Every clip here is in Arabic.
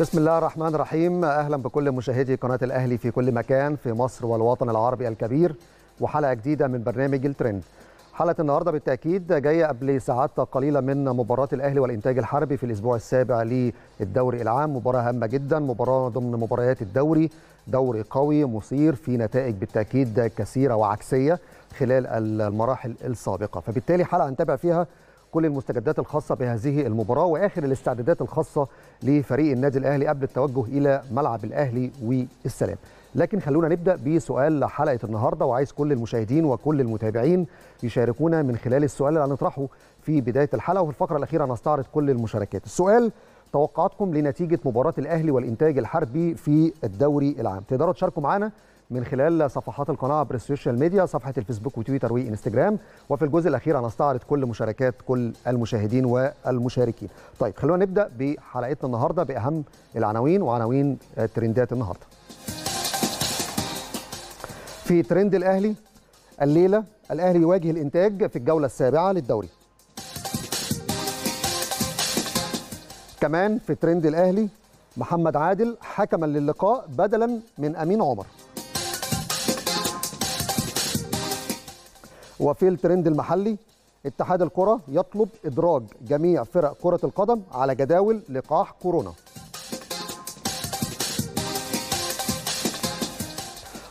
بسم الله الرحمن الرحيم اهلا بكل مشاهدي قناه الاهلي في كل مكان في مصر والوطن العربي الكبير وحلقه جديده من برنامج الترند حلقه النهارده بالتاكيد جايه قبل ساعات قليله من مباراه الاهلي والانتاج الحربي في الاسبوع السابع للدوري العام مباراه هامه جدا مباراه ضمن مباريات الدوري دوري قوي مثير في نتائج بالتاكيد كثيره وعكسيه خلال المراحل السابقه فبالتالي حلقه هنتابع فيها كل المستجدات الخاصة بهذه المباراة وآخر الاستعدادات الخاصة لفريق النادي الأهلي قبل التوجه إلى ملعب الأهلي والسلام لكن خلونا نبدأ بسؤال حلقة النهاردة وعايز كل المشاهدين وكل المتابعين يشاركونا من خلال السؤال اللي هنطرحه في بداية الحلقة وفي الفقرة الأخيرة هنستعرض كل المشاركات السؤال توقعاتكم لنتيجة مباراة الأهلي والإنتاج الحربي في الدوري العام تقدروا تشاركوا معانا من خلال صفحات القناه عبر السوشيال ميديا صفحه الفيسبوك وتويتر وانستجرام وفي الجزء الاخير هنستعرض كل مشاركات كل المشاهدين والمشاركين. طيب خلونا نبدا بحلقتنا النهارده باهم العناوين وعناوين ترندات النهارده. في ترند الاهلي الليله الاهلي يواجه الانتاج في الجوله السابعه للدوري. كمان في ترند الاهلي محمد عادل حكما للقاء بدلا من امين عمر وفي الترند المحلي اتحاد الكرة يطلب إدراج جميع فرق كرة القدم على جداول لقاح كورونا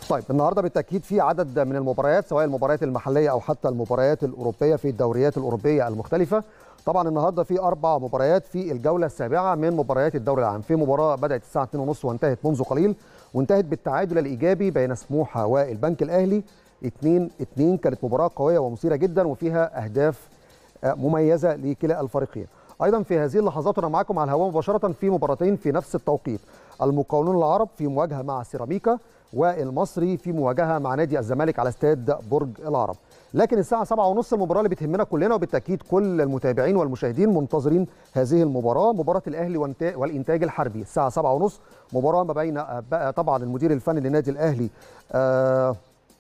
طيب النهارده بالتاكيد في عدد من المباريات سواء المباريات المحليه او حتى المباريات الاوروبيه في الدوريات الاوروبيه المختلفه طبعا النهارده في اربع مباريات في الجوله السابعه من مباريات الدوري العام في مباراه بدات الساعه 2:30 وانتهت منذ قليل وانتهت بالتعادل الايجابي بين سموحه والبنك الاهلي 2 2 كانت مباراه قويه ومثيره جدا وفيها اهداف آه، مميزه لكلا الفريقين ايضا في هذه اللحظات انا معاكم على الهواء مباشره في مباراتين في نفس التوقيت المقاولون العرب في مواجهه مع سيراميكا والمصري في مواجهه مع نادي الزمالك على استاد برج العرب لكن الساعه 7:30 المباراه اللي بتهمنا كلنا وبالتاكيد كل المتابعين والمشاهدين منتظرين هذه المباراه مباراه الاهلي والانتاج الحربي الساعه 7:30 مباراه ما بين آه، طبعا المدير الفني للنادي الاهلي آه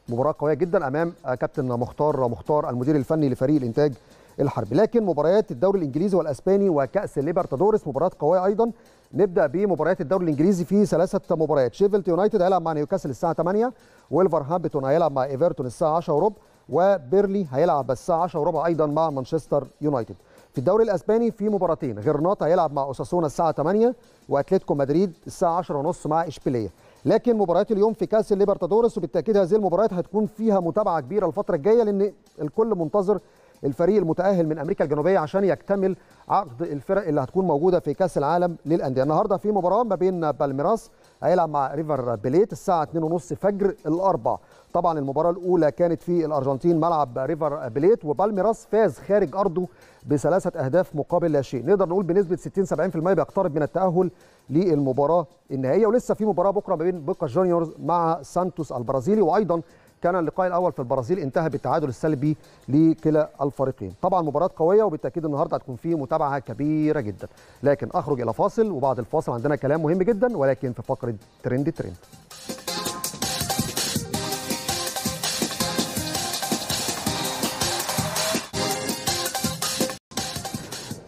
مباراه قويه جدا امام كابتن مختار مختار المدير الفني لفريق الانتاج الحربي لكن مباريات الدوري الانجليزي والاسباني وكاس ليبرتادورس مباريات قويه ايضا نبدا بمباريات الدوري الانجليزي في ثلاثه مباريات شيفيلد يونايتد هيلعب مع نيوكاسل الساعه 8 ويلفرهامبتون هيلعب مع ايفرتون الساعه 10 وربع وبيرلي هيلعب الساعه 10 وربع ايضا مع مانشستر يونايتد في الدوري الاسباني في مباراتين غرناطه هيلعب مع اوساسونا الساعه 8 واتلتيكو مدريد الساعه 10 ونص مع اشبيليه لكن مباريات اليوم في كاس الليبرتادورس وبالتاكيد هذه المباريات هتكون فيها متابعه كبيره الفتره الجايه لان الكل منتظر الفريق المتاهل من امريكا الجنوبيه عشان يكتمل عقد الفرق اللي هتكون موجوده في كاس العالم للانديه النهارده في مباراه ما بين بالميراس هيلعب مع ريفر بليت الساعه 2:30 فجر الاربعاء طبعا المباراه الاولى كانت في الارجنتين ملعب ريفر بليت وبالميراس فاز خارج ارضه بثلاثه اهداف مقابل لا شيء نقدر نقول بنسبه 60 70% بيقترب من التاهل للمباراه النهائيه ولسه في مباراه بكره ما بين بوكا جونيورز مع سانتوس البرازيلي وايضا كان اللقاء الاول في البرازيل انتهى بالتعادل السلبي لكلا الفريقين طبعا مباراه قويه وبالتاكيد النهارده هتكون فيه متابعه كبيره جدا لكن اخرج الى فاصل وبعد الفاصل عندنا كلام مهم جدا ولكن في فقره ترند ترند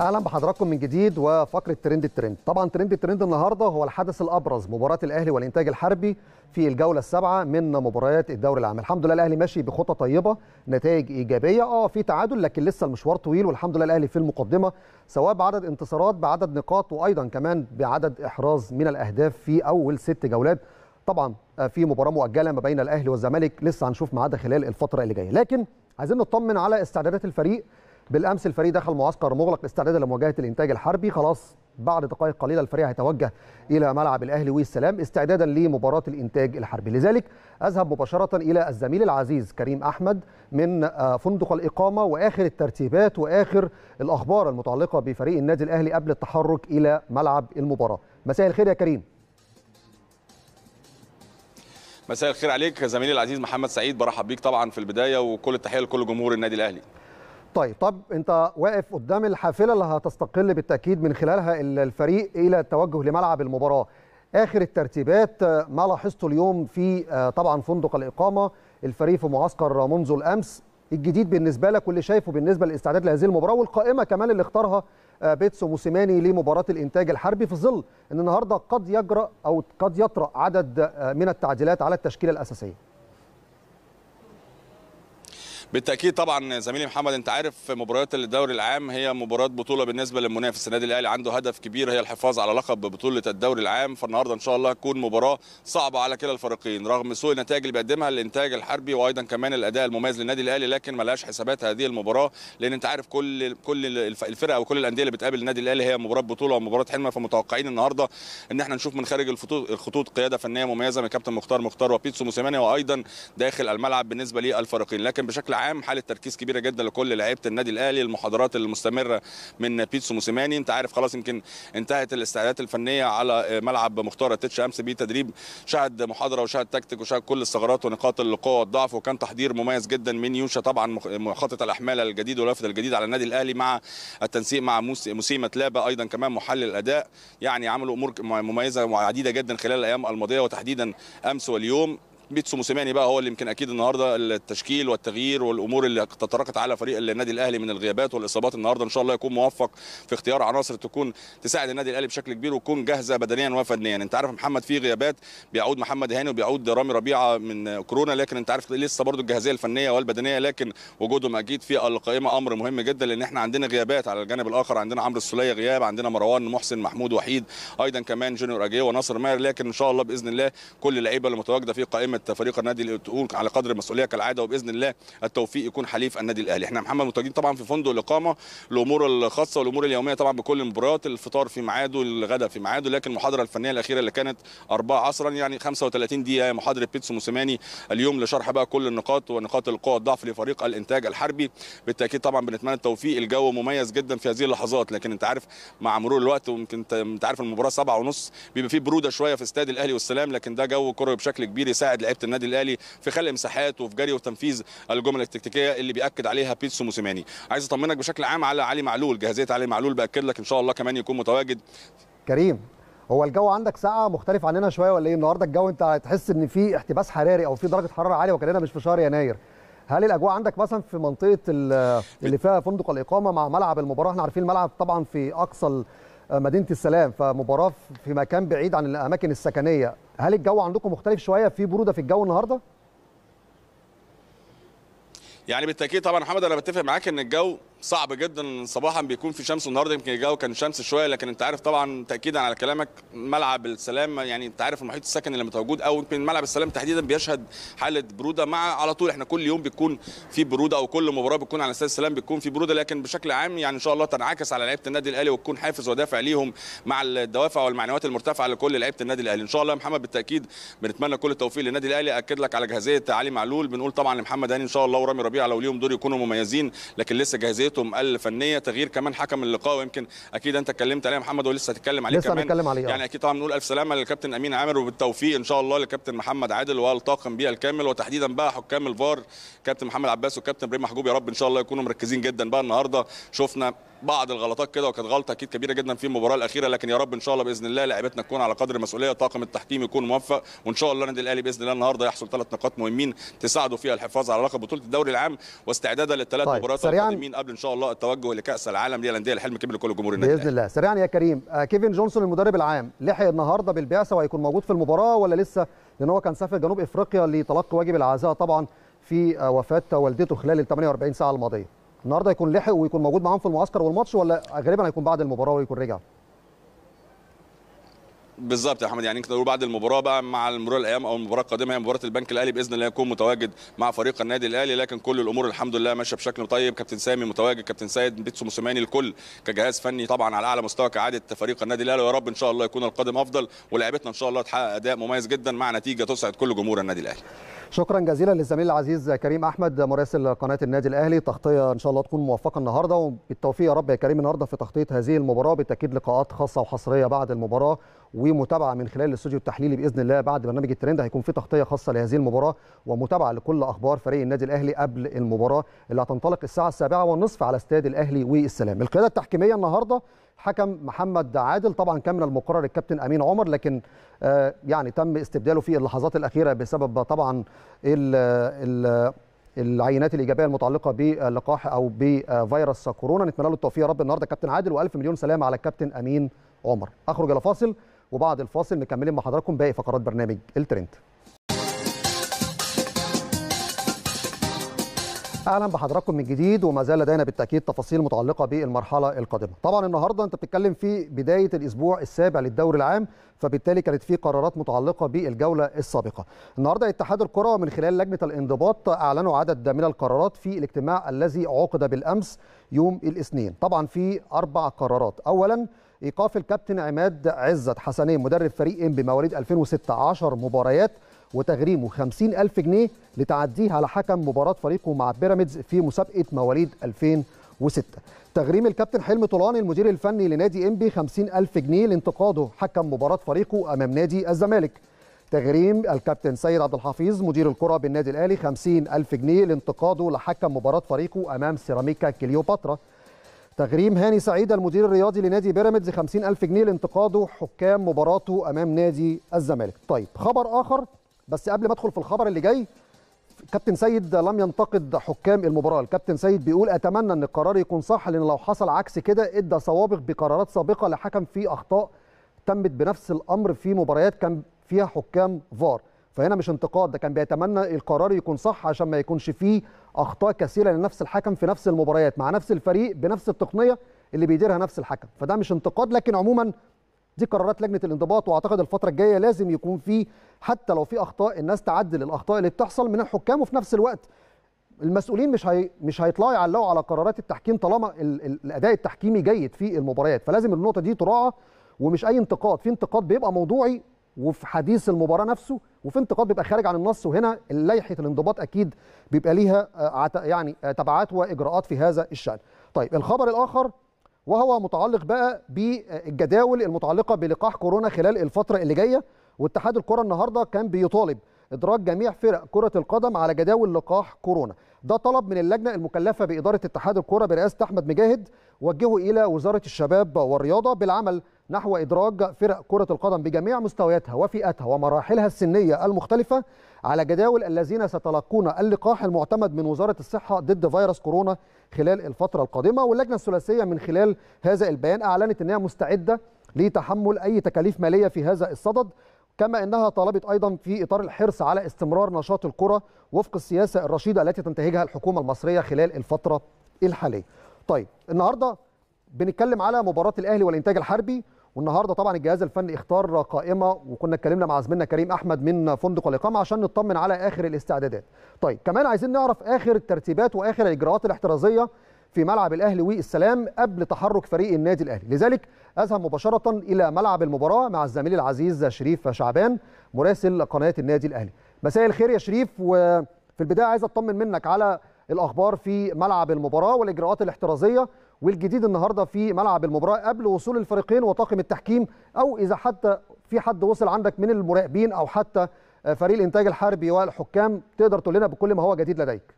اهلا بحضراتكم من جديد وفقره ترند الترند طبعا ترند الترند النهارده هو الحدث الابرز مباراه الاهلي والانتاج الحربي في الجوله السابعه من مباريات الدوري العام الحمد لله الاهلي ماشي بخطى طيبه نتائج ايجابيه اه في تعادل لكن لسه المشوار طويل والحمد لله الاهلي في المقدمه سواء بعدد انتصارات بعدد نقاط وايضا كمان بعدد احراز من الاهداف في اول ست جولات طبعا آه، في مباراه مؤجله ما بين الاهلي والزمالك لسه هنشوف ميعادها خلال الفتره اللي جايه لكن عايزين نطمن على استعدادات الفريق بالامس الفريق دخل معسكر مغلق استعدادا لمواجهه الانتاج الحربي خلاص بعد دقائق قليله الفريق هيتوجه الى ملعب الاهلي والسلام استعدادا لمباراه الانتاج الحربي لذلك اذهب مباشره الى الزميل العزيز كريم احمد من آه، فندق الاقامه واخر الترتيبات واخر الاخبار المتعلقه بفريق النادي الاهلي قبل التحرك الى ملعب المباراه مساء الخير يا كريم مساء الخير عليك زميلي العزيز محمد سعيد برحب بيك طبعا في البدايه وكل التحيه لكل جمهور النادي الاهلي طيب طب انت واقف قدام الحافله اللي هتستقل بالتاكيد من خلالها الفريق الى التوجه لملعب المباراه اخر الترتيبات آه، ما لاحظته اليوم في آه، طبعا فندق الاقامه الفريق في معسكر منذ الامس الجديد بالنسبه لك واللي شايفه بالنسبه للاستعداد لهذه المباراه والقائمه كمان اللي اختارها آه، بيتسو موسيماني لمباراه الانتاج الحربي في ظل ان النهارده قد يجرأ او قد يطرأ عدد من التعديلات على التشكيله الاساسيه بالتاكيد طبعا زميلي محمد انت عارف مباريات الدوري العام هي مباراه بطوله بالنسبه للمنافس النادي الاهلي عنده هدف كبير هي الحفاظ على لقب بطوله الدوري العام فالنهارده ان شاء الله هتكون مباراه صعبه على كلا الفريقين رغم سوء النتائج اللي بيقدمها الانتاج الحربي وايضا كمان الاداء المميز للنادي الاهلي لكن ما لهاش حسابات هذه المباراه لان انت عارف كل كل الفرقه وكل الانديه اللي بتقابل النادي الاهلي هي مباراه بطوله ومباراه حلمه فمتوقعين النهارده ان احنا نشوف من خارج الخطوط قياده فنيه مميزه من كابتن مختار مختار وبيتسو موسيماني وايضا داخل الملعب بالنسبه للفريقين لكن بشكل عام حاله تركيز كبيره جدا لكل لعيبه النادي الاهلي المحاضرات المستمره من بيتسو موسيماني انت عارف خلاص يمكن انتهت الاستعدادات الفنيه على ملعب مختار التتش امس بيه تدريب شهد محاضره وشهد تكتيك وشهد كل الثغرات ونقاط القوه والضعف وكان تحضير مميز جدا من يوشا طبعا مخطط الاحمال الجديد والوفد الجديد على النادي الاهلي مع التنسيق مع مسيمه لابا ايضا كمان محلل الاداء يعني عملوا امور مميزه وعديده جدا خلال الايام الماضيه وتحديدا امس واليوم بيتسو موسيماني بقى هو اللي يمكن اكيد النهارده التشكيل والتغيير والامور اللي تطرقت على فريق النادي الاهلي من الغيابات والاصابات النهارده ان شاء الله يكون موفق في اختيار عناصر تكون تساعد النادي الاهلي بشكل كبير وتكون جاهزه بدنيا وفنيا انت عارف محمد في غيابات بيعود محمد هاني وبيعود رامي ربيعه من كورونا لكن انت عارف لسه برضو الجاهزيه الفنيه والبدنيه لكن وجودهم اكيد في القائمه امر مهم جدا لان احنا عندنا غيابات على الجانب الاخر عندنا عمرو السوليه غياب عندنا مروان محسن محمود وحيد ايضا كمان جونيور اجي وناصر ماهر لكن ان شاء الله باذن الله كل اللعيبه اللي متواجده في قائمه وقائمه فريق النادي الاهلي على قدر المسؤوليه كالعاده وباذن الله التوفيق يكون حليف النادي الاهلي احنا محمد متواجدين طبعا في فندق الاقامه الامور الخاصه والامور اليوميه طبعا بكل المباريات الفطار في ميعاده الغداء في ميعاده لكن المحاضره الفنيه الاخيره اللي كانت 4 عصرا يعني 35 دقيقه محاضره بيتسو موسيماني اليوم لشرح بقى كل النقاط ونقاط القوى الضعف لفريق الانتاج الحربي بالتاكيد طبعا بنتمنى التوفيق الجو مميز جدا في هذه اللحظات لكن انت عارف مع مرور الوقت ويمكن انت عارف المباراه 7 ونص بيبقى فيه بروده شويه في استاد الاهلي والسلام لكن ده جو كروي بشكل كبير يساعد لعيبه النادي الاهلي في خلق مساحات وفي جري وتنفيذ الجمل التكتيكيه اللي بياكد عليها بيتسو موسيماني عايز اطمنك بشكل عام على علي معلول جاهزيه علي معلول باكد لك ان شاء الله كمان يكون متواجد كريم هو الجو عندك ساقعه مختلف عننا شويه ولا ايه النهارده الجو انت هتحس ان في احتباس حراري او في درجه حراره عاليه وكاننا مش في شهر يناير هل الاجواء عندك مثلا في منطقه اللي فيها فندق الاقامه مع ملعب المباراه احنا عارفين الملعب طبعا في اقصى مدينه السلام فمباراه في مكان بعيد عن الاماكن السكنيه هل الجو عندكم مختلف شويه في بروده في الجو النهارده يعني بالتاكيد طبعا محمد انا بتفق معاك ان الجو صعب جدا صباحا بيكون في شمس النهارده يمكن الجو كان شمس شويه لكن انت عارف طبعا تاكيدا على كلامك ملعب السلام يعني انت عارف المحيط السكني اللي متواجد او يمكن ملعب السلام تحديدا بيشهد حاله بروده مع على طول احنا كل يوم بتكون في بروده او كل مباراه بتكون على استاد السلام بتكون في بروده لكن بشكل عام يعني ان شاء الله تنعكس على لعيبه النادي الاهلي وتكون حافز ودافع ليهم مع الدوافع والمعنويات المرتفعه لكل لعيبه النادي الاهلي ان شاء الله محمد بالتاكيد بنتمنى كل التوفيق للنادي الاهلي اكد لك على جاهزيه علي معلول بنقول طبعا لمحمد هاني ان شاء الله ورامي ربيع لو ليهم دور يكونوا مميزين لكن لسه جاهزيه خبرتهم الفنيه تغيير كمان حكم اللقاء ويمكن اكيد انت اتكلمت عليه يا محمد ولسه هتتكلم عليه لسه كمان هنتكلم عليه آه. يعني اكيد طبعا بنقول الف سلامه للكابتن امين عامر وبالتوفيق ان شاء الله للكابتن محمد عادل والطاقم بيه الكامل وتحديدا بقى حكام الفار كابتن محمد عباس وكابتن ابراهيم محجوب يا رب ان شاء الله يكونوا مركزين جدا بقى النهارده شفنا بعض الغلطات كده وكانت غلطه اكيد كبيره جدا في المباراه الاخيره لكن يا رب ان شاء الله باذن الله لعيبتنا تكون على قدر المسؤوليه طاقم التحكيم يكون موفق وان شاء الله النادي الاهلي باذن الله النهارده يحصل ثلاث نقاط مهمين تساعده فيها الحفاظ على لقب بطوله الدوري العام واستعدادا للثلاث طيب. مباريات القادمين قبل ان شاء الله التوجه لكاس العالم للانديه الحلم كبير لكل جمهور النادي باذن الله سريعا يا كريم آه، كيفن جونسون المدرب العام لحق النهارده بالبعثه وهيكون موجود في المباراه ولا لسه لان هو كان سافر جنوب افريقيا لتلقي واجب العزاء طبعا في آه، وفاه والدته خلال ال 48 ساعه الماضيه النهارده يكون لحق ويكون موجود معاهم في المعسكر والماتش ولا غالبا هيكون بعد المباراه ويكون رجع؟ بالظبط يا احمد يعني نقدر بعد المباراه بقى مع مرور الايام او المباراه القادمه هي مباراه البنك الاهلي باذن الله يكون متواجد مع فريق النادي الاهلي لكن كل الامور الحمد لله ماشيه بشكل طيب كابتن سامي متواجد كابتن سيد بيتسو موسيماني الكل كجهاز فني طبعا على اعلى مستوى كعاده فريق النادي الاهلي ويا رب ان شاء الله يكون القادم افضل ولعبتنا ان شاء الله تحقق اداء مميز جدا مع نتيجه تسعد كل جمهور النادي الاهلي شكرا جزيلا للزميل العزيز كريم احمد مراسل قناه النادي الاهلي تغطيه ان شاء الله تكون موفقه النهارده وبالتوفيق يا رب يا كريم النهارده في تغطيه هذه المباراه بالتاكيد لقاءات خاصه وحصريه بعد المباراه ومتابعه من خلال الاستوديو التحليلي باذن الله بعد برنامج الترند هيكون في تغطيه خاصه لهذه المباراه ومتابعه لكل اخبار فريق النادي الاهلي قبل المباراه اللي هتنطلق الساعه السابعة على استاد الاهلي والسلام القياده التحكيميه النهارده حكم محمد عادل طبعا كان من المقرر الكابتن امين عمر لكن آه، يعني تم استبداله في اللحظات الاخيره بسبب طبعا ال ال العينات الايجابيه المتعلقه بلقاح او بفيروس كورونا نتمنى له التوفيق يا رب النهارده كابتن عادل والف مليون سلامه على الكابتن امين عمر اخرج الى فاصل وبعد الفاصل مكملين مع حضراتكم باقي فقرات برنامج الترند اهلا بحضراتكم من جديد وما زال لدينا بالتاكيد تفاصيل متعلقه بالمرحله القادمه طبعا النهارده انت بتتكلم في بدايه الاسبوع السابع للدوري العام فبالتالي كانت في قرارات متعلقه بالجوله السابقه النهارده اتحاد الكره من خلال لجنه الانضباط اعلنوا عدد من القرارات في الاجتماع الذي عقد بالامس يوم الاثنين طبعا في اربع قرارات اولا ايقاف الكابتن عماد عزت حسنين مدرب فريق ام بمواليد 2016 مباريات وتغريمه 50 ألف جنيه لتعديه على حكم مباراة فريقه مع بيراميدز في مسابقة مواليد 2006 تغريم الكابتن حلمي طولان المدير الفني لنادي إنبي 50 ألف جنيه لانتقاده حكم مباراة فريقه أمام نادي الزمالك تغريم الكابتن سيد عبد الحفيظ مدير الكرة بالنادي الأهلي 50 ألف جنيه لانتقاده لحكم مباراة فريقه أمام سيراميكا كليوباترا تغريم هاني سعيد المدير الرياضي لنادي بيراميدز 50 ألف جنيه لانتقاده حكام مباراته أمام نادي الزمالك طيب خبر آخر بس قبل ما ادخل في الخبر اللي جاي كابتن سيد لم ينتقد حكام المباراه الكابتن سيد بيقول اتمنى ان القرار يكون صح لان لو حصل عكس كده ادى سوابق بقرارات سابقه لحكم في اخطاء تمت بنفس الامر في مباريات كان فيها حكام فار فهنا مش انتقاد ده كان بيتمنى القرار يكون صح عشان ما يكونش فيه اخطاء كثيره لنفس الحكم في نفس المباريات مع نفس الفريق بنفس التقنيه اللي بيديرها نفس الحكم فده مش انتقاد لكن عموما دي قرارات لجنه الانضباط واعتقد الفتره الجايه لازم يكون في حتى لو في اخطاء الناس تعدل الاخطاء اللي بتحصل من الحكام وفي نفس الوقت المسؤولين مش هي... مش هيطلعوا يعلقوا على قرارات التحكيم طالما ال... ال... الاداء التحكيمي جيد في المباريات فلازم النقطه دي تراعى ومش اي انتقاد في انتقاد بيبقى موضوعي وفي حديث المباراه نفسه وفي انتقاد بيبقى خارج عن النص وهنا لائحه الانضباط اكيد بيبقى ليها آه، يعني آه، تبعات واجراءات في هذا الشان طيب الخبر الاخر وهو متعلق بقى بالجداول المتعلقه بلقاح كورونا خلال الفتره اللي جايه واتحاد الكره النهارده كان بيطالب ادراج جميع فرق كره القدم على جداول لقاح كورونا ده طلب من اللجنه المكلفه باداره اتحاد الكره برئاسه احمد مجاهد وجهه الى وزاره الشباب والرياضه بالعمل نحو ادراج فرق كره القدم بجميع مستوياتها وفئاتها ومراحلها السنيه المختلفه على جداول الذين سيتلقون اللقاح المعتمد من وزاره الصحه ضد فيروس كورونا خلال الفتره القادمه واللجنه الثلاثيه من خلال هذا البيان اعلنت انها مستعده لتحمل اي تكاليف ماليه في هذا الصدد كما انها طالبت ايضا في اطار الحرص على استمرار نشاط الكره وفق السياسه الرشيده التي تنتهجها الحكومه المصريه خلال الفتره الحاليه. طيب النهارده بنتكلم على مباراه الاهلي والانتاج الحربي والنهارده طبعا الجهاز الفني اختار قائمه وكنا اتكلمنا مع زميلنا كريم احمد من فندق الاقامه عشان نطمن على اخر الاستعدادات. طيب كمان عايزين نعرف اخر الترتيبات واخر الاجراءات الاحترازيه في ملعب الاهلي والسلام قبل تحرك فريق النادي الاهلي لذلك اذهب مباشره الى ملعب المباراه مع الزميل العزيز شريف شعبان مراسل قناه النادي الاهلي مساء الخير يا شريف وفي البدايه عايز اطمن منك على الاخبار في ملعب المباراه والاجراءات الاحترازيه والجديد النهارده في ملعب المباراه قبل وصول الفريقين وطاقم التحكيم او اذا حتى في حد وصل عندك من المراقبين او حتى فريق الانتاج الحربي والحكام تقدر تقول لنا بكل ما هو جديد لديك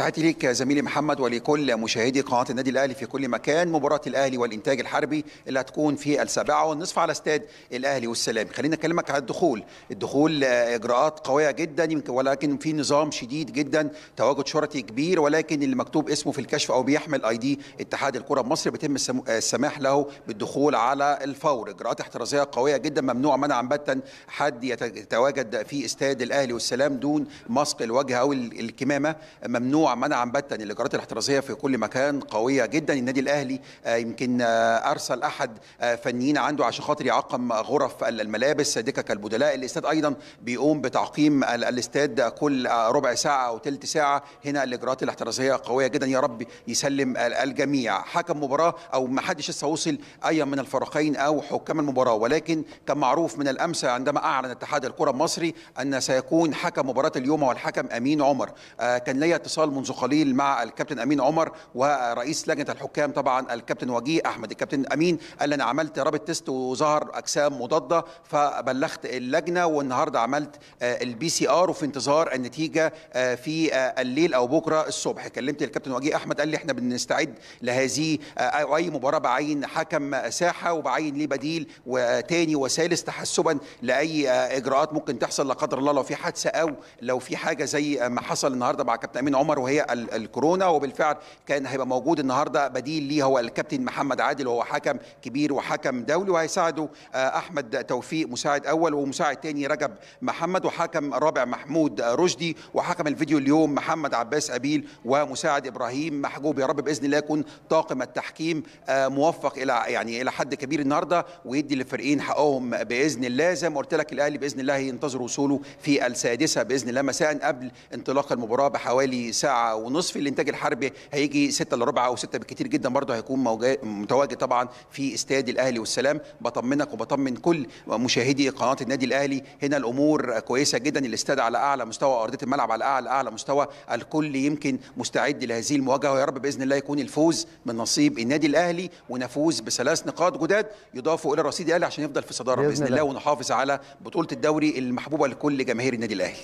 تحياتي ليك زميلي محمد ولكل مشاهدي قناه النادي الاهلي في كل مكان مباراه الاهلي والانتاج الحربي اللي هتكون في السابعه والنصف على استاد الاهلي والسلام خلينا اكلمك على الدخول الدخول آه، اجراءات قويه جدا يمكن ولكن في نظام شديد جدا تواجد شرطي كبير ولكن اللي مكتوب اسمه في الكشف او بيحمل اي دي اتحاد الكره بمصر بيتم آه، السماح له بالدخول على الفور اجراءات احترازيه قويه جدا ممنوع منعا باتا حد يتواجد في استاد الاهلي والسلام دون مسق الوجه او الكمامه ممنوع مجموعه منعا باتا الاجراءات الاحترازيه في كل مكان قويه جدا النادي الاهلي آه، يمكن آه، ارسل احد آه، فنيين عنده عشان خاطر يعقم غرف الملابس دكك البدلاء الاستاد ايضا بيقوم بتعقيم الاستاد كل ربع ساعه او ثلث ساعه هنا الاجراءات الاحترازيه قويه جدا يا رب يسلم الجميع حكم مباراه او ما حدش لسه وصل اي من الفريقين او حكام المباراه ولكن كان معروف من الامس عندما اعلن اتحاد الكره المصري ان سيكون حكم مباراه اليوم هو الحكم امين عمر كان ليا اتصال اتصال منذ قليل مع الكابتن امين عمر ورئيس لجنه الحكام طبعا الكابتن وجيه احمد الكابتن امين قال انا عملت رابط تيست وظهر اجسام مضاده فبلغت اللجنه والنهارده عملت البي سي ار وفي انتظار النتيجه آه، في آه، الليل او بكره الصبح كلمت الكابتن وجيه احمد قال لي احنا بنستعد لهذه او آه، اي مباراه بعين حكم ساحه وبعين ليه بديل وتاني وثالث تحسبا لاي اجراءات ممكن تحصل لا قدر الله لو في حادثه او لو في حاجه زي ما حصل النهارده مع كابتن امين عمر وهي الكورونا وبالفعل كان هيبقى موجود النهارده بديل ليه هو الكابتن محمد عادل وهو حكم كبير وحكم دولي وهيساعده آه، احمد توفيق مساعد اول ومساعد ثاني رجب محمد وحكم رابع محمود رشدي وحكم الفيديو اليوم محمد عباس ابيل ومساعد ابراهيم محجوب يا رب باذن الله يكون طاقم التحكيم آه، موفق الى يعني الى حد كبير النهارده ويدي للفريقين حقهم باذن الله زي ما قلت لك الاهلي باذن الله ينتظر وصوله في السادسه باذن الله مساء قبل انطلاق المباراه بحوالي ساعه ساعه ونصف الانتاج الحربي هيجي 6 الا ربع او 6 بالكثير جدا برضه هيكون متواجد طبعا في استاد الاهلي والسلام بطمنك وبطمن كل مشاهدي قناه النادي الاهلي هنا الامور كويسه جدا الاستاد على اعلى مستوى ارضيه الملعب على اعلى اعلى مستوى الكل يمكن مستعد لهذه المواجهه ويا رب باذن الله يكون الفوز من نصيب النادي الاهلي ونفوز بثلاث نقاط جداد يضافوا الى رصيد الاهلي عشان يفضل في الصداره باذن, الله ونحافظ على بطوله الدوري المحبوبه لكل جماهير النادي الاهلي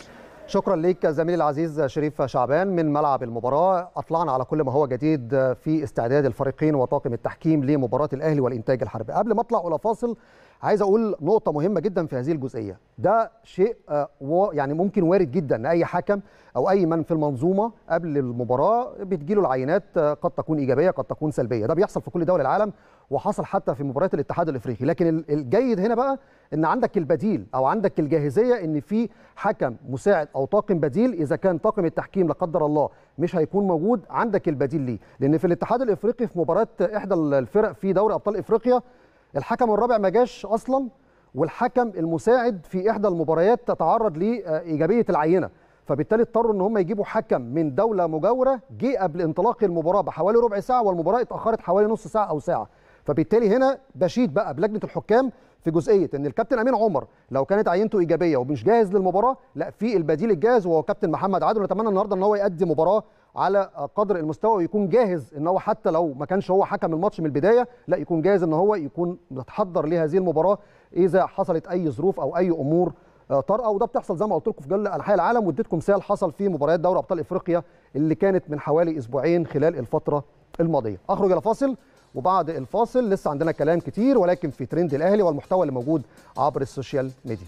شكرا ليك زميلي العزيز شريف شعبان من ملعب المباراه اطلعنا على كل ما هو جديد في استعداد الفريقين وطاقم التحكيم لمباراه الاهلي والانتاج الحربي قبل ما اطلع الى فاصل عايز اقول نقطه مهمه جدا في هذه الجزئيه ده شيء آه، يعني ممكن وارد جدا ان اي حكم او اي من في المنظومه قبل المباراه بتجيله العينات آه، قد تكون ايجابيه قد تكون سلبيه ده بيحصل في كل دول العالم وحصل حتى في مباريات الاتحاد الافريقي لكن الجيد هنا بقى ان عندك البديل او عندك الجاهزيه ان في حكم مساعد او طاقم بديل اذا كان طاقم التحكيم لا قدر الله مش هيكون موجود عندك البديل ليه لان في الاتحاد الافريقي في مباراه احدى الفرق في دوري ابطال افريقيا الحكم الرابع ما جاش اصلا والحكم المساعد في احدى المباريات تتعرض لايجابيه العينه فبالتالي اضطروا ان هم يجيبوا حكم من دوله مجاوره جه قبل انطلاق المباراه بحوالي ربع ساعه والمباراه اتاخرت حوالي نص ساعه او ساعه فبالتالي هنا بشيد بقى بلجنه الحكام في جزئيه ان الكابتن امين عمر لو كانت عينته ايجابيه ومش جاهز للمباراه لا في البديل الجاهز وهو كابتن محمد عادل نتمنى النهارده ان هو يؤدي مباراه على قدر المستوى ويكون جاهز ان هو حتى لو ما كانش هو حكم الماتش من البدايه لا يكون جاهز ان هو يكون متحضر لهذه المباراه اذا حصلت اي ظروف او اي امور آه، طارئه وده بتحصل زي ما قلت لكم في جل انحاء العالم واديتكم مثال حصل في مباريات دوري ابطال افريقيا اللي كانت من حوالي اسبوعين خلال الفتره الماضيه اخرج الى فاصل وبعد الفاصل لسه عندنا كلام كتير ولكن في ترند الاهلي والمحتوى اللي موجود عبر السوشيال ميديا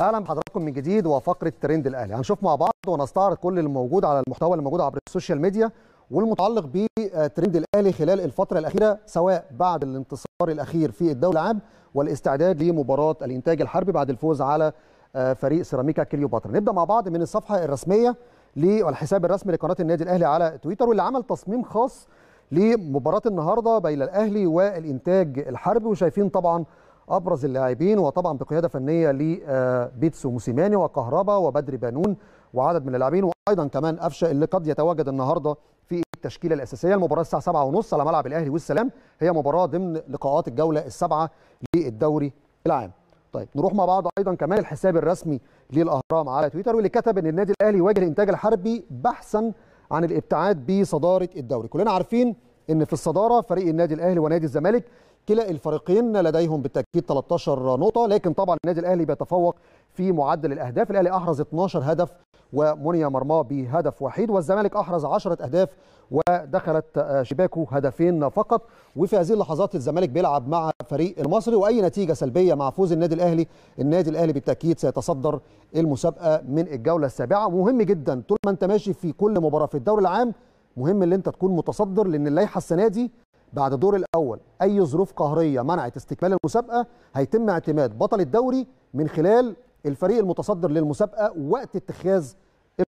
اهلا بحضراتكم من جديد وفقره ترند الاهلي هنشوف مع بعض ونستعرض كل الموجود على المحتوى الموجود عبر السوشيال ميديا والمتعلق بترند الاهلي خلال الفتره الاخيره سواء بعد الانتصار الاخير في الدوري العام والاستعداد لمباراه الانتاج الحربي بعد الفوز على آه، فريق سيراميكا كليوباترا نبدا مع بعض من الصفحه الرسميه للحساب الرسمي لقناه النادي الاهلي على تويتر واللي عمل تصميم خاص لمباراه النهارده بين الاهلي والانتاج الحربي وشايفين طبعا ابرز اللاعبين وطبعا بقياده فنيه لبيتسو آه، موسيماني وكهربا وبدر بانون وعدد من اللاعبين وايضا كمان قفشه اللي قد يتواجد النهارده في التشكيله الاساسيه المباراه الساعه 7:30 على ملعب الاهلي والسلام هي مباراه ضمن لقاءات الجوله السابعه للدوري العام طيب نروح مع بعض ايضا كمان الحساب الرسمي للاهرام على تويتر واللي كتب ان النادي الاهلي يواجه الانتاج الحربي بحثا عن الابتعاد بصداره الدوري كلنا عارفين ان في الصداره فريق النادي الاهلي ونادي الزمالك كلا الفريقين لديهم بالتاكيد 13 نقطه لكن طبعا النادي الاهلي بيتفوق في معدل الاهداف الاهلي احرز 12 هدف ومنيا مرماه بهدف وحيد والزمالك احرز 10 اهداف ودخلت آه، شباكه هدفين فقط وفي هذه اللحظات الزمالك بيلعب مع فريق المصري واي نتيجه سلبيه مع فوز النادي الاهلي النادي الاهلي بالتاكيد سيتصدر المسابقه من الجوله السابعه مهم جدا طول ما انت ماشي في كل مباراه في الدوري العام مهم ان انت تكون متصدر لان اللائحه السنه دي بعد الدور الاول اي ظروف قهريه منعت استكمال المسابقه هيتم اعتماد بطل الدوري من خلال الفريق المتصدر للمسابقه وقت اتخاذ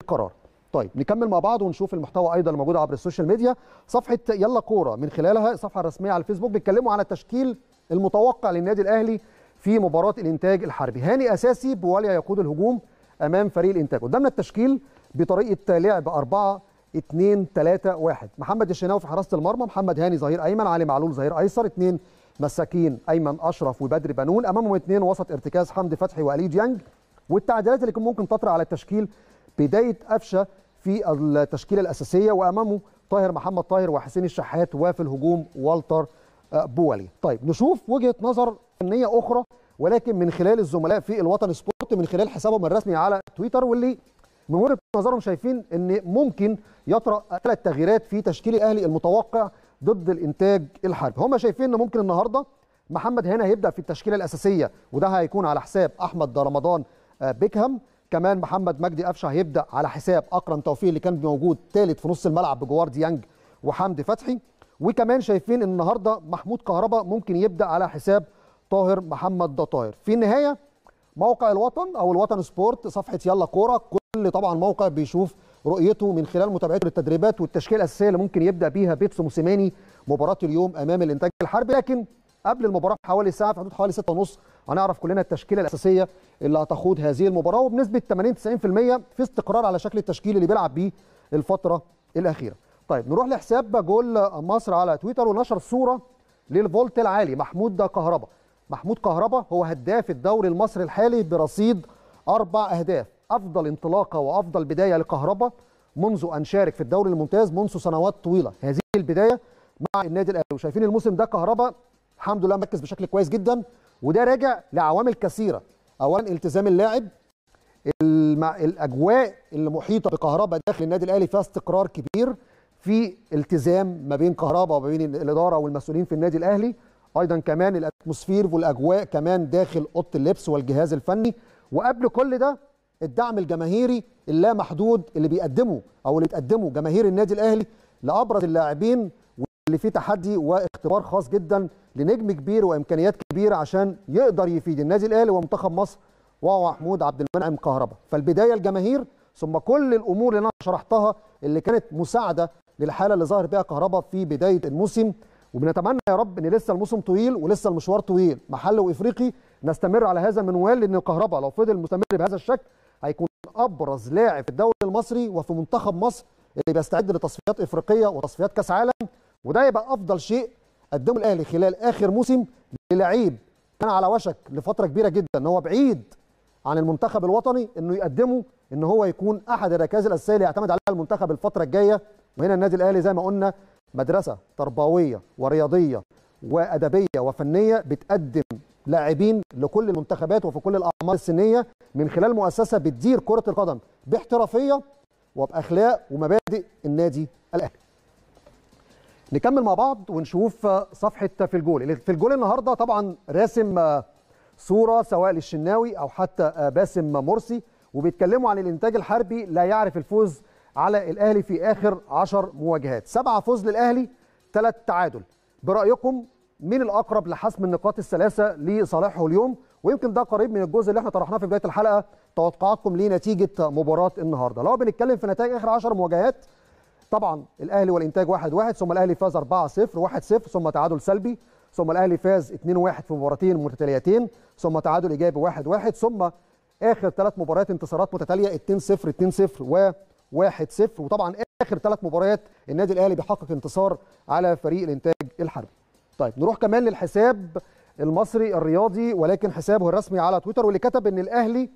القرار طيب نكمل مع بعض ونشوف المحتوى ايضا الموجود عبر السوشيال ميديا صفحه يلا كوره من خلالها الصفحه الرسميه على الفيسبوك بيتكلموا على التشكيل المتوقع للنادي الاهلي في مباراه الانتاج الحربي هاني اساسي بواليا يقود الهجوم امام فريق الانتاج قدامنا التشكيل بطريقه لعب 4 2 3 1 محمد الشناوي في حراسه المرمى محمد هاني ظهير ايمن علي معلول ظهير ايسر اثنين مساكين ايمن اشرف وبدر بنون امامهم اثنين وسط ارتكاز حمدي فتحي والي ديانج والتعديلات اللي كان ممكن تطرأ على التشكيل بدايه قفشه في التشكيله الاساسيه وامامه طاهر محمد طاهر وحسين الشحات وفي الهجوم والتر بوالي طيب نشوف وجهه نظر فنيه اخرى ولكن من خلال الزملاء في الوطن سبورت من خلال حسابهم الرسمي على تويتر واللي من وجهه نظرهم شايفين ان ممكن يطرا ثلاث تغييرات في تشكيل الاهلي المتوقع ضد الانتاج الحربي هم شايفين ان ممكن النهارده محمد هنا هيبدا في التشكيله الاساسيه وده هيكون على حساب احمد رمضان آه، بيكهام كمان محمد مجدي قفشه هيبدا على حساب اكرم توفيق اللي كان موجود ثالث في نص الملعب بجوار ديانج وحمدي فتحي وكمان شايفين ان النهارده محمود كهربا ممكن يبدا على حساب طاهر محمد ده طاهر في النهايه موقع الوطن او الوطن سبورت صفحه يلا كوره كل طبعا موقع بيشوف رؤيته من خلال متابعته للتدريبات والتشكيله الاساسيه اللي ممكن يبدا بيها بيتسو موسيماني مباراه اليوم امام الانتاج الحربي لكن قبل المباراه بحوالي ساعه في حدود حوالي ونص هنعرف كلنا التشكيله الاساسيه اللي هتخوض هذه المباراه وبنسبه 80 90% في استقرار على شكل التشكيل اللي بيلعب بيه الفتره الاخيره. طيب نروح لحساب جول مصر على تويتر ونشر صوره للفولت العالي محمود كهربا. محمود كهربا هو هداف الدوري المصري الحالي برصيد اربع اهداف افضل انطلاقه وافضل بدايه لكهربا منذ ان شارك في الدوري الممتاز منذ سنوات طويله هذه البدايه مع النادي الاهلي وشايفين الموسم ده كهربا الحمد لله مركز بشكل كويس جدا وده راجع لعوامل كثيره اولا التزام اللاعب المع... الاجواء اللي محيطه بكهربا داخل النادي الاهلي فيها استقرار كبير في التزام ما بين كهربا وما بين الاداره والمسؤولين في النادي الاهلي ايضا كمان الاتموسفير والاجواء كمان داخل اوضه اللبس والجهاز الفني وقبل كل ده الدعم الجماهيري اللامحدود اللي بيقدمه او اللي بتقدمه جماهير النادي الاهلي لابرز اللاعبين واللي فيه تحدي واختبار خاص جدا لنجم كبير وامكانيات كبيره عشان يقدر يفيد النادي الاهلي ومنتخب مصر وهو محمود عبد المنعم كهربا فالبدايه الجماهير ثم كل الامور اللي انا شرحتها اللي كانت مساعده للحاله اللي ظهر بها كهربا في بدايه الموسم وبنتمنى يا رب ان لسه الموسم طويل ولسه المشوار طويل محلي وافريقي نستمر على هذا المنوال لان كهربا لو فضل مستمر بهذا الشكل هيكون ابرز لاعب في الدوري المصري وفي منتخب مصر اللي بيستعد لتصفيات افريقيه وتصفيات كاس عالم وده يبقى افضل شيء قدمه الاهلي خلال اخر موسم للعيب كان على وشك لفتره كبيره جدا ان هو بعيد عن المنتخب الوطني انه يقدمه ان هو يكون احد الركائز الاساسيه اللي يعتمد عليها المنتخب الفتره الجايه وهنا النادي الاهلي زي ما قلنا مدرسه تربويه ورياضيه وادبيه وفنيه بتقدم لاعبين لكل المنتخبات وفي كل الاعمار السنيه من خلال مؤسسه بتدير كره القدم باحترافيه وباخلاق ومبادئ النادي الاهلي. نكمل مع بعض ونشوف صفحه في الجول، في الجول النهارده طبعا راسم صوره سواء للشناوي او حتى باسم مرسي وبيتكلموا عن الانتاج الحربي لا يعرف الفوز على الاهلي في اخر 10 مواجهات، سبعه فوز للاهلي ثلاث تعادل. برايكم مين الاقرب لحسم النقاط الثلاثه لصالحه اليوم ويمكن ده قريب من الجزء اللي احنا طرحناه في بدايه الحلقه توقعاتكم لنتيجه مباراه النهارده لو بنتكلم في نتائج اخر 10 مواجهات طبعا الاهلي والانتاج 1-1 واحد واحد. ثم الاهلي فاز 4-0 1-0 ثم تعادل سلبي ثم الاهلي فاز 2-1 في مباراتين متتاليتين ثم تعادل ايجابي 1-1 واحد واحد. ثم اخر ثلاث مباريات انتصارات متتاليه 2-0 2-0 و 1-0 وطبعا اخر ثلاث مباريات النادي الاهلي بيحقق انتصار على فريق الانتاج الحربي طيب نروح كمان للحساب المصري الرياضي ولكن حسابه الرسمي على تويتر واللي كتب ان الاهلي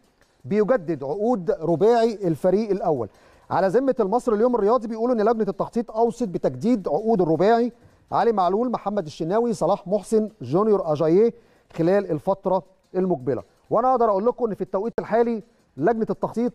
بيجدد عقود رباعي الفريق الاول على ذمه المصري اليوم الرياضي بيقولوا ان لجنه التخطيط اوصت بتجديد عقود الرباعي علي معلول محمد الشناوي صلاح محسن جونيور اجاييه خلال الفتره المقبله وانا اقدر اقول لكم ان في التوقيت الحالي لجنه التخطيط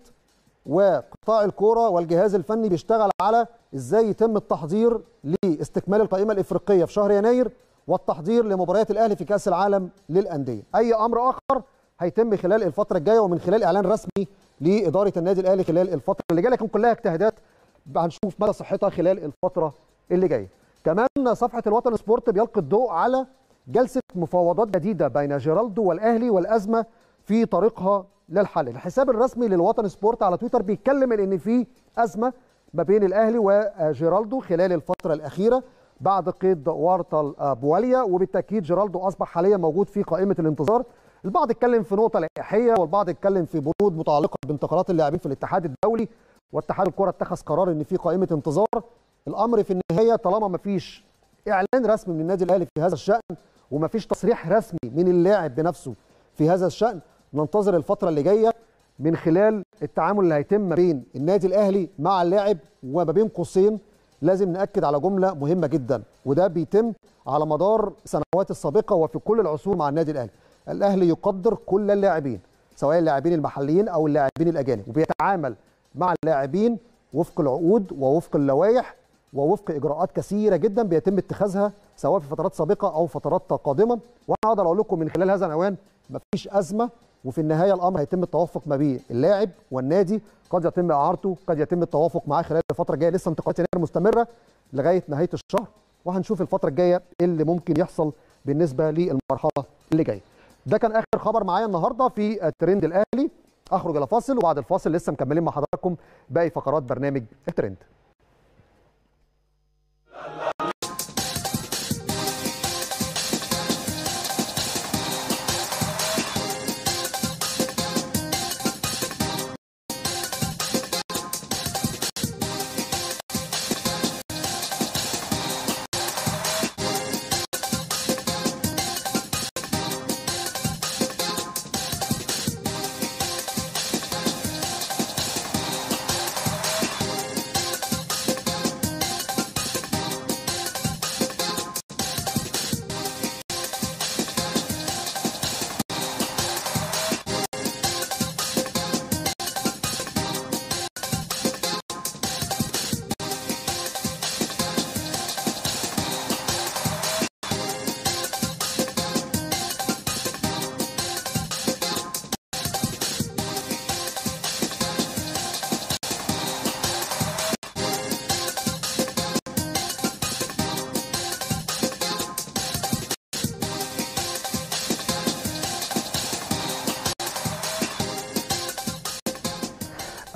وقطاع الكوره والجهاز الفني بيشتغل على ازاي يتم التحضير لاستكمال القائمه الافريقيه في شهر يناير والتحضير لمباريات الاهلي في كاس العالم للانديه اي امر اخر هيتم خلال الفتره الجايه ومن خلال اعلان رسمي لاداره النادي الاهلي خلال الفتره اللي جايه لكن كلها اجتهادات هنشوف مدى صحتها خلال الفتره اللي جايه كمان صفحه الوطن سبورت بيلقي الضوء على جلسه مفاوضات جديده بين جيرالدو والاهلي والازمه في طريقها للحل الحساب الرسمي للوطن سبورت على تويتر بيتكلم ان في ازمه ما بين الاهلي وجيرالدو خلال الفتره الاخيره بعد قيد ورطة بواليا وبالتاكيد جيرالدو اصبح حاليا موجود في قائمه الانتظار البعض اتكلم في نقطه لائحيه والبعض اتكلم في برود متعلقه بانتقالات اللاعبين في الاتحاد الدولي واتحاد الكره اتخذ قرار ان في قائمه انتظار الامر في النهايه طالما ما فيش اعلان رسمي من النادي الاهلي في هذا الشان وما فيش تصريح رسمي من اللاعب بنفسه في هذا الشان ننتظر الفتره اللي جايه من خلال التعامل اللي هيتم بين النادي الاهلي مع اللاعب وما بين قوسين لازم ناكد على جمله مهمه جدا وده بيتم على مدار سنوات السابقه وفي كل العصور مع النادي الاهلي الاهلي يقدر كل اللاعبين سواء اللاعبين المحليين او اللاعبين الاجانب وبيتعامل مع اللاعبين وفق العقود ووفق اللوائح ووفق اجراءات كثيره جدا بيتم اتخاذها سواء في فترات سابقه او فترات قادمه وانا اقدر اقول لكم من خلال هذا العنوان مفيش ازمه وفي النهايه الامر هيتم التوافق ما بين اللاعب والنادي قد يتم اعارته قد يتم التوافق معاه خلال الفتره الجايه لسه انتقالات يناير مستمره لغايه نهايه الشهر وهنشوف الفتره الجايه ايه اللي ممكن يحصل بالنسبه للمرحله اللي جايه ده كان اخر خبر معايا النهارده في الترند الاهلي اخرج الى فاصل وبعد الفاصل لسه مكملين مع حضراتكم باقي فقرات برنامج الترند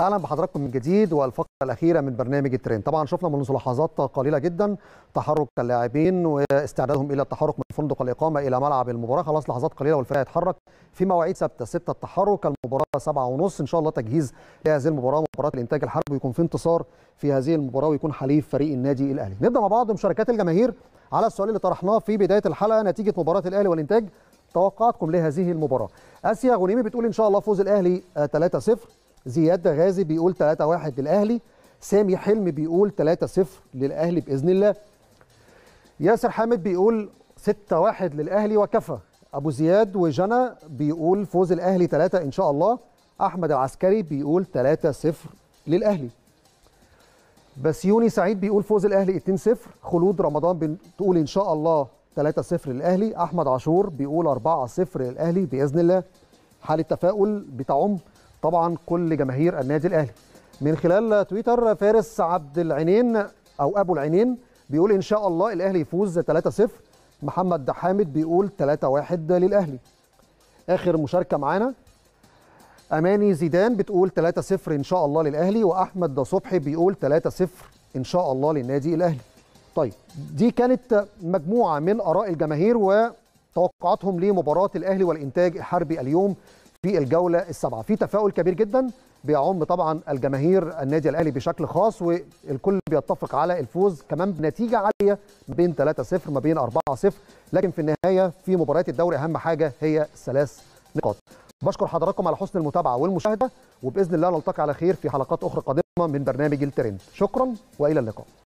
اهلا بحضراتكم من جديد والفقره الاخيره من برنامج الترند طبعا شفنا منذ لحظات قليله جدا تحرك اللاعبين واستعدادهم الى التحرك من فندق الاقامه الى ملعب المباراه خلاص لحظات قليله والفريق يتحرك في مواعيد ثابته 6 التحرك المباراه سبعة ونص ان شاء الله تجهيز لهذه المباراه مباراه الانتاج الحربي ويكون في انتصار في هذه المباراه ويكون حليف فريق النادي الاهلي نبدا مع بعض مشاركات الجماهير على السؤال اللي طرحناه في بدايه الحلقه نتيجه مباراه الاهلي والانتاج توقعاتكم لهذه المباراه اسيا غنيمي بتقول ان شاء الله فوز الاهلي 3-0 آه، زياد غازي بيقول 3-1 للاهلي سامي حلمي بيقول 3-0 للاهلي باذن الله ياسر حامد بيقول 6-1 للاهلي وكفى ابو زياد وجنا بيقول فوز الاهلي 3 ان شاء الله احمد العسكري بيقول 3-0 للاهلي بسيوني سعيد بيقول فوز الاهلي 2-0 خلود رمضان بتقول ان شاء الله 3-0 للاهلي احمد عاشور بيقول 4-0 للاهلي باذن الله حال التفاؤل بتعم طبعا كل جماهير النادي الاهلي من خلال تويتر فارس عبد العينين او ابو العينين بيقول ان شاء الله الاهلي يفوز 3-0 محمد حامد بيقول 3-1 للاهلي اخر مشاركه معانا اماني زيدان بتقول 3-0 ان شاء الله للاهلي واحمد ده صبحي بيقول 3-0 ان شاء الله للنادي الاهلي طيب دي كانت مجموعه من اراء الجماهير وتوقعاتهم لمباراه الاهلي والانتاج الحربي اليوم في الجولة السابعة في تفاؤل كبير جدا بيعم طبعا الجماهير النادي الأهلي بشكل خاص والكل بيتفق على الفوز كمان بنتيجة عالية ما بين 3-0 ما بين 4-0 لكن في النهاية في مباريات الدوري أهم حاجة هي ثلاث نقاط بشكر حضراتكم على حسن المتابعة والمشاهدة وبإذن الله نلتقي على خير في حلقات أخرى قادمة من برنامج الترند شكرا وإلى اللقاء